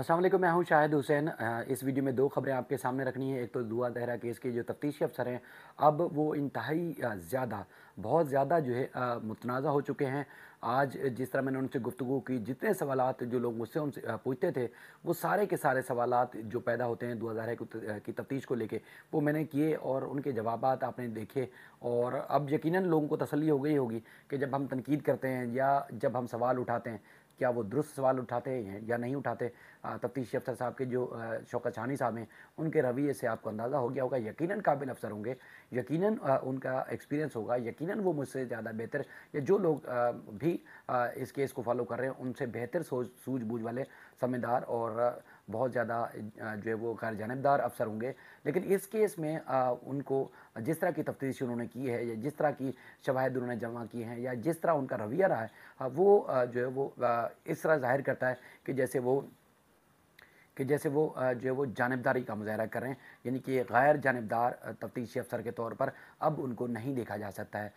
असल मैं हूं शाहिद हुसैन इस वीडियो में दो खबरें आपके सामने रखनी है एक तो दुआ दहरा केस के जो तफ्तीशी अफसर हैं अब वो इंतहाई ज़्यादा बहुत ज़्यादा जो है मुतनाज़ हो चुके हैं आज जिस तरह मैंने उनसे गुफ्तु की जितने सवाल जो लोग मुझसे उनसे पूछते थे वो सारे के सारे सवाल जो पैदा होते हैं दो हज़ार की तफ्तीश को लेके वो मैंने किए और उनके जवाब आपने देखे और अब यकीन लोगों को तसली हो गई होगी कि जब हम तनकीद करते हैं या जब हम सवाल उठाते हैं क्या वो दुरुस्त सवाल उठाते हैं या नहीं उठाते तफ्तीशी अफसर साहब के जो शौकत छानी साहब हैं उनके रवैये से आपको अंदाज़ा हो गया होगा यकीनन काबिल अफसर होंगे यकीनन उनका एक्सपीरियंस होगा यकीनन वो मुझसे ज़्यादा बेहतर या जो लोग भी इस केस को फॉलो कर रहे हैं उनसे बेहतर सोच सूझबूझ वाले समझदार और बहुत ज़्यादा जो है वो खैर जानबदार अफसर होंगे लेकिन इस केस में उनको जिस तरह की तफ्तीश उन्होंने की है या जिस तरह की शवाहद उन्होंने जमा की हैं या जिस तरह उनका रवैया रहा है वो जो है वो इस तरह जाहिर करता है कि जैसे वो कि जैसे वो जो है वो जानबदारी का मुजाहरा करें यानी कि गैर जानबदार तफ्तीशी अफसर के तौर पर अब उनको नहीं देखा जा सकता है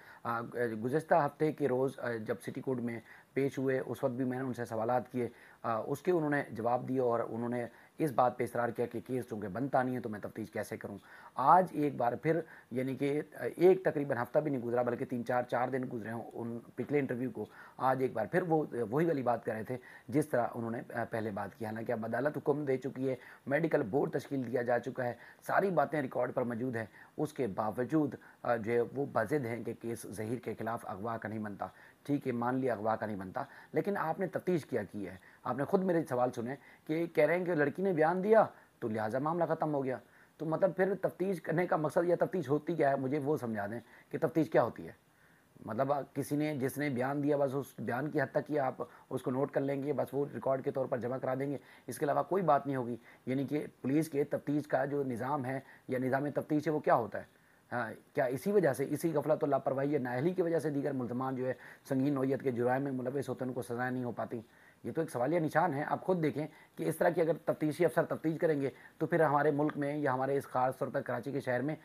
गुज्त हफ्ते के रोज़ जब सिटी कोर्ट में पेश हुए उस वक्त भी मैंने उनसे सवाल किए उसके उन्होंने जवाब दिए और उन्होंने इस बात पे इसरार किया कि केस चूँकि बनता नहीं है तो मैं तफ्तीश कैसे करूँ आज एक बार फिर यानी कि एक तकरीबन हफ्ता भी नहीं गुजरा बल्कि तीन चार चार दिन गुजरे हों उन पिछले इंटरव्यू को आज एक बार फिर वो वही वाली बात कर रहे थे जिस तरह उन्होंने पहले बात की हालांकि अब अदालत हुक्म दे चुकी है मेडिकल बोर्ड तश्कील दिया जा चुका है सारी बातें रिकॉर्ड पर मौजूद हैं उसके बावजूद जो है वो बजिद हैं कि केस जहीर के खिलाफ अगवा का नहीं बनता ठीक है मान लिया अगवा का नहीं बनता लेकिन आपने तफ्तीश किया की है आपने खुद मेरे सवाल सुने कि कह रहे हैं कि लड़की ने बयान दिया तो लिहाजा मामला ख़त्म हो गया तो मतलब फिर तफ्तीश करने का मकसद या तफ्तीश होती क्या है मुझे वो समझा दें कि तफ्तीश क्या होती है मतलब किसी ने जिसने बयान दिया बस उस बयान की हद तक ही आप उसको नोट कर लेंगे बस वो रिकॉर्ड के तौर पर जमा करा देंगे इसके अलावा कोई बात नहीं होगी यानी कि पुलिस के तफ्तीश का जो निज़ाम है या निज़ाम तफ्तीश है वो क्या होता है हाँ क्या इसी वजह से इसी गफलत तो लापरवाही या नाहली की वजह से दीगर मुलजमान जो है संगीन नोयत के जुराय में मुलविस होते हैं उनको सजाएं नहीं हो पाती ये तो एक सवालिया निशान है आप खुद देखें कि इस तरह की अगर तफ्तीशी अफसर तफ्तीश करेंगे तो फिर हमारे मुल्क में या हमारे इस खास तौर पर कराची के शहर में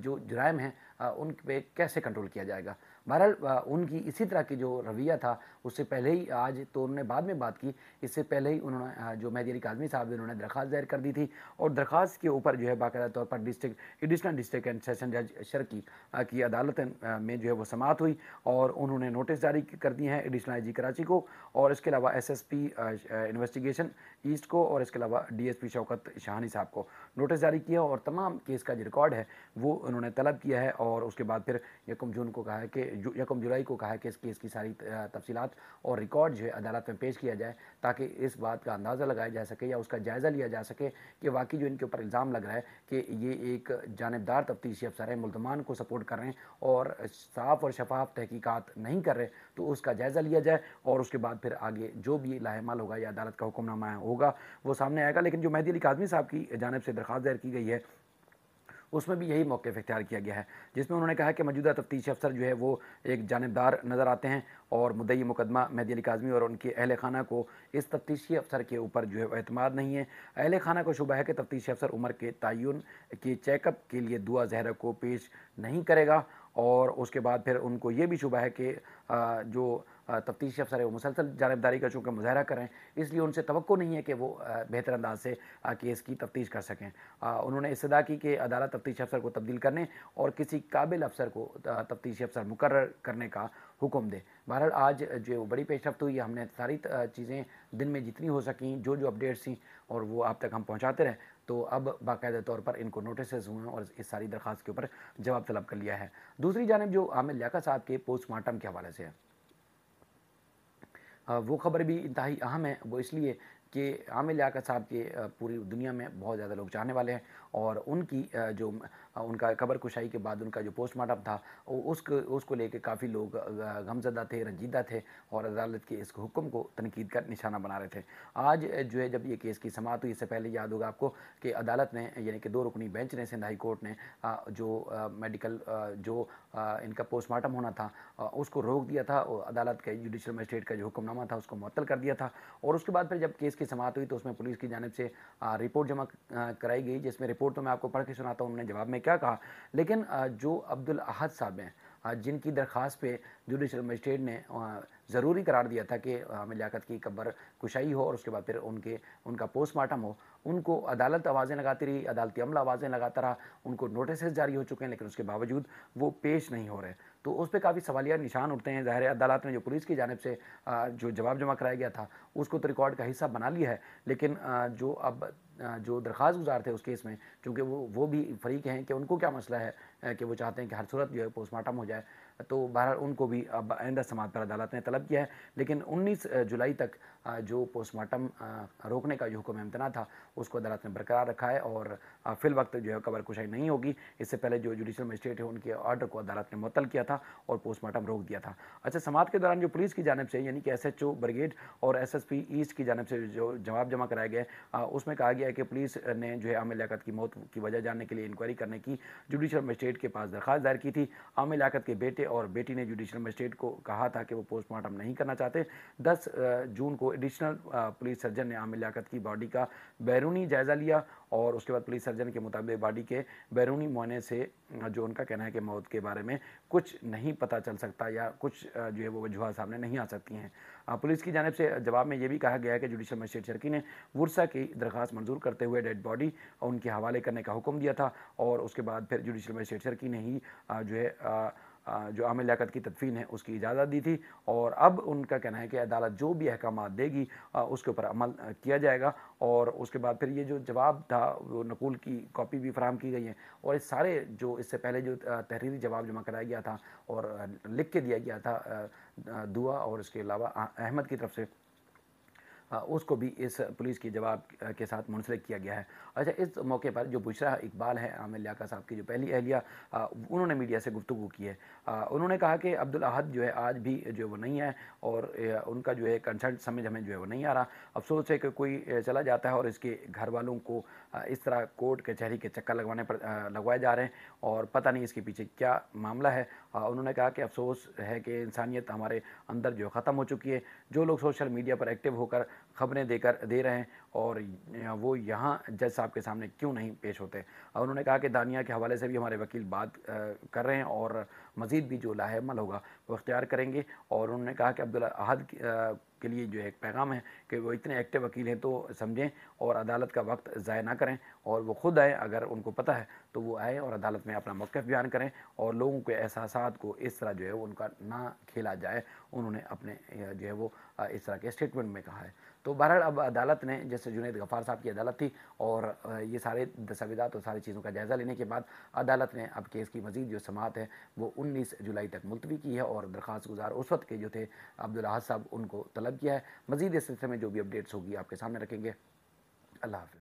जो जुराम हैं उन पर कैसे कंट्रोल किया जाएगा बहरहाल उनकी इसी तरह की जो रवैया था उससे पहले ही आज तो उन्होंने बाद में बात की इससे पहले ही उन्होंने जो मैदी अली काजमी साहब उन्होंने दरख्वास्त दायर कर दी थी और दरख्वास्त के ऊपर जो है बाकायदा तौर पर district additional district and session जज शर्की की अदालत में जो है वो समाप्त हुई और उन्होंने नोटिस जारी कर दिए हैं एडिशनल आई कराची को और इसके अलावा S S P investigation east को और इसके अलावा डीएसपी शौकत शाहानी साहब को नोटिस जारी किया और तमाम केस का जो रिकॉर्ड है वो उन्होंने तलब किया है और उसके बाद फिर यकम जून को कहा है कि यकम जुलाई को कहा है कि इस केस की सारी तफसीत और रिकॉर्ड जो है अदालत में पेश किया जाए ताकि इस बात का अंदाज़ा लगाया जा सके या उसका जायज़ा लिया जा सके कि वाकई जो इनके ऊपर इल्ज़ाम लग रहा है कि ये एक जानबदार तफ्तीशी अफसर है मुल्तमान को सपोर्ट कर रहे हैं और साफ़ और शफाफ तहकीक़ात नहीं कर रहे तो उसका जायज़ा लिया जाए और उसके बाद फिर आगे जो भी लाहेमाल होगा या अदालत का हुक्मनामा होगा होगा वो सामने आएगा लेकिन जो मेहदी अली काजमी साहब की जानब से दरख्वास्त दायर की गई है उसमें भी यही मौके इख्तियार किया गया है जिसमें उन्होंने कहा कि मौजूदा तफ्तीश अफसर जो है वो एक जानबदार नज़र आते हैं और मुदई मुकदमा मेहदी अली काजमी और उनके अहल खाना को इस तफ्तीशी अफसर के ऊपर जो है अहतमाद नहीं है अहल खाना को शुबा है कि तफ्तीशी अफसर उम्र के तयन के चेकअप के लिए दुआ जहरा को पेश नहीं करेगा और उसके बाद फिर उनको ये भी शुबा है कि जो तफ्तीश अफसर है वो मुसलसल जानबदारी का चूँकि मुजाहरा करें इसलिए उनसे तो नहीं है कि वो बेहतर अंदाज से केस की तफ्तीश कर सकें उन्होंने इस्तः की कि अदालत तफ्तीश अफसर को तब्दील करने और किसी काबिल अफसर को तफ्तीशी अफसर मुकर करने का हुक्म दे बहरहाल आज जो बड़ी पेशरफ हुई हमने सारी चीज़ें दिन में जितनी हो सकें जो जो अपडेट्स थी और वो आप तक हम पहुँचाते रहें तो अब बाकायदा तौर पर इनको नोटिस हुए हैं और इस सारी दरख्वास्त के ऊपर जवाब तलब कर लिया है दूसरी जानब जो आमिर लिया साहब के पोस्टमार्टम के हवाले से है वो खबर भी इंतहाई अहम है वो इसलिए कि आमिर लियाकत साहब के पूरी दुनिया में बहुत ज़्यादा लोग चाहने वाले हैं और उनकी जो उनका कबर कुशाई के बाद उनका जो पोस्टमार्टम था उसको उसको लेके काफ़ी लोग गमजदा थे रंजीदा थे और अदालत के इस हुक्म को तनकीद का निशाना बना रहे थे आज जो है जब ये केस की समात हुई इससे पहले याद होगा आपको कि अदालत ने यानी कि दो रुकनी बेंच ने सिंध हाई कोर्ट ने जो मेडिकल जो इनका पोस्टमार्टम होना था उसको रोक दिया था और अदालत का जुडिशल मजिस्ट्रेट का जो हुक्मनामा था उसको मुअल कर दिया था और उसके बाद फिर जब केस की समात हुई तो उसमें पुलिस की जानब से रिपोर्ट जमा कराई गई जिसमें रिपोर्ट तो मैं आपको पढ़ के सुनाता हूँ उन्होंने जवाब में क्या कहा लेकिन जो अब्दुल अहद साहब हैं जिनकी दरख्वास्त पे जुडिशल मजिस्ट्रेट ने ज़रूरी करार दिया था कि हमें लियात की कब्र कुशाई हो और उसके बाद फिर उनके उनका पोस्टमार्टम हो उनको अदालत आवाज़ें लगाती रही अदालती अमला आवाज़ें लगाता रहा उनको नोटिस जारी हो चुके हैं लेकिन उसके बावजूद वो पेश नहीं हो रहे तो उस पर काफ़ी सवालिया निशान उठते हैं ज़ाहिर अदालत ने जो पुलिस की जानब से जो जवाब जमा कराया गया था उसको तो रिकॉर्ड का हिस्सा बना लिया है लेकिन जो अब जो दरख्वास्त गुजार थे उस केस में चूँकि वो वो भी फरीक हैं कि उनको क्या मसला है कि वो चाहते हैं कि हर सूरत जो है पोस्टमार्टम हो जाए तो बहरहाल उनको भी अब आइंदा समात पर अदालत ने तलब किया है लेकिन 19 जुलाई तक जो पोस्टमार्टम रोकने का जो हुक्म अमतना था उसको अदालत ने बरकरार रखा है और फिल वक्त जो है खबर कुशाई नहीं होगी इससे पहले जो जुडिशल मजिस्ट्रेट है उनके ऑर्डर को अदालत ने मुतल किया था और पोस्टमार्टम रोक दिया था अच्छा समात के दौरान जो पुलिस की जानब से यानी कि एस एच ओ ब्रिगेड और एस एस पी ईस्ट की जानब से जो जवाब जमा कराए गए उसमें कहा गया है कि पुलिस ने जो है आमिर लियात की मौत की वजह जानने के लिए इंक्वायरी करने की जुडिशल मजिस्ट्रेट के पास दरख्वास्त दायर की थी आम लियाकत के बेटे और बेटी ने जुडिशल मजिस्ट्रेट को कहा था कि वो पोस्टमार्टम नहीं करना चाहते 10 जून को एडिशनल पुलिस सर्जन ने आमिर लियाकत की बॉडी का बैरूनी जायज़ा लिया और उसके बाद पुलिस सर्जन के मुताबिक बॉडी के बैरूनी मुआने से जो उनका कहना है कि मौत के बारे में कुछ नहीं पता चल सकता या कुछ जो है वो वजुहत सामने नहीं आ सकती हैं पुलिस की जानब से जवाब में ये भी कहा गया है कि जुडिशल मजिस्ट्रेट शर्की ने वर्षा की दरख्वास्त मंजूर करते हुए डेड बॉडी उनके हवाले करने का हुक्म दिया था और उसके बाद फिर जुडिशल मजिस्ट्रेट शर्की ने ही जो है जो आम लियात की तदफीन है उसकी इजाज़त दी थी और अब उनका कहना है कि अदालत जो भी अहकाम देगी उसके ऊपर अमल किया जाएगा और उसके बाद फिर ये जो जवाब था वो नकूल की कॉपी भी फराम की गई है और इस सारे जो इससे पहले जो तहरीरी जवाब जमा कराया गया था और लिख के दिया गया था दुआ और इसके अलावा अहमद की तरफ से हाँ, उसको भी इस पुलिस के जवाब के साथ मुंसलिक किया गया है अच्छा इस मौके पर जो बुशरा इकबाल है आमिर लियाका साहब की जो पहली अहलिया उन्होंने मीडिया से गुफ्तु की है उन्होंने कहा कि अब्दुल अहद जो है आज भी जो वो नहीं है और उनका जो है कंसर्न समझ हमें जो है वो नहीं आ रहा अफसोस है कि कोई चला जाता है और इसके घर वालों को इस तरह कोर्ट कचहरी के, के चक्कर लगवाने पर लगवाए जा रहे हैं और पता नहीं इसके पीछे क्या मामला है उन्होंने कहा कि अफसोस है कि इंसानियत हमारे अंदर जो ख़त्म हो चुकी है जो लोग सोशल मीडिया पर एक्टिव होकर खबरें देकर दे रहे हैं और वो यहाँ जज साहब के सामने क्यों नहीं पेश होते और उन्होंने कहा कि दानिया के हवाले से भी हमारे वकील बात कर रहे हैं और मज़ीद भी जो लाहेमल होगा वो अख्तियार करेंगे और उन्होंने कहा कि अब्दुल अहद के लिए जो एक पैगाम है कि वो इतने एक्टिव वकील हैं तो समझें और अदालत का वक्त ज़ाय ना करें और वो ख़ुद आएँ अगर उनको पता है तो वो आए और अदालत में अपना मौक़ बयान करें और लोगों के एहसास को इस तरह जो है उनका ना खेला जाए उन्होंने अपने जो है वो इस तरह के स्टेटमेंट में कहा है तो बहरहाल अब अदालत ने जैसे जुनेद गफ़ार साहब की अदालत थी और ये सारे दस्तावेजात और सारी चीज़ों का जायज़ा लेने के बाद अदालत ने अब केस की मजीद जो समात है वो उन्नीस जुलाई तक मुलतवी की है और दरख्वास्त गुजार उस वक्त के जो थे अब्दुल साहब उनको तलब किया है मजीद इस सिलसिले में जो भी अपडेट्स होगी आपके सामने रखेंगे अल्लाह हाफि